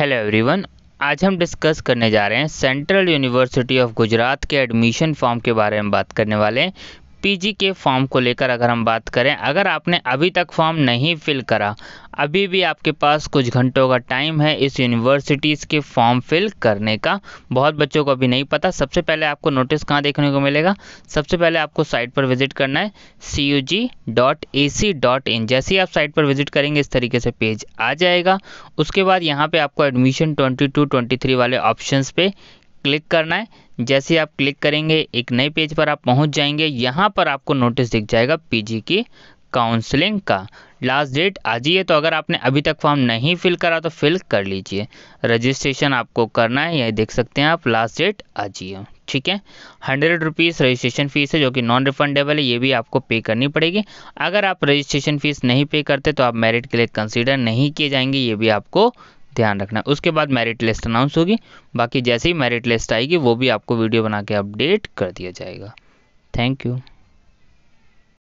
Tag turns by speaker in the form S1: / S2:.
S1: hello everyone आज हम discuss करने जा रहे हैं सेंट्रल यूनिवर्सिटी ऑफ गुजरात के एडमिशन फॉर्म के बारे में बात करने वाले हैं पीजी के फॉर्म को लेकर अगर हम बात करें अगर आपने अभी तक फॉर्म नहीं फिल करा अभी भी आपके पास कुछ घंटों का टाइम है इस यूनिवर्सिटीज़ के फॉर्म फिल करने का बहुत बच्चों को अभी नहीं पता सबसे पहले आपको नोटिस कहाँ देखने को मिलेगा सबसे पहले आपको साइट पर विजिट करना है C U G dot A C dot in जैसे ही आप साइट पर विजिट करेंगे इस तरीके से पेज आ जाएगा उसके बाद यहाँ पर आपको admission twenty two twenty three वाले ऑप्शन पर क्लिक करना है जैसे आप क्लिक करेंगे एक नए पेज पर आप पहुंच जाएंगे यहाँ पर आपको नोटिस दिख जाएगा पीजी की काउंसलिंग का लास्ट डेट आज ही है तो अगर आपने अभी तक फॉर्म नहीं फिल करा तो फिल कर लीजिए रजिस्ट्रेशन आपको करना है यह देख सकते हैं आप लास्ट डेट आज ही है ठीक है हंड्रेड रुपीज़ रजिस्ट्रेशन फ़ीस है जो कि नॉन रिफंडेबल है ये भी आपको पे करनी पड़ेगी अगर आप रजिस्ट्रेशन फ़ीस नहीं पे करते तो आप मेरिट के लिए कंसिडर नहीं किए जाएंगे ये भी आपको ध्यान रखना उसके बाद मेरिट लिस्ट अनाउंस होगी बाकी जैसे ही मेरिट लिस्ट आएगी वो भी आपको वीडियो बना के अपडेट कर दिया जाएगा थैंक यू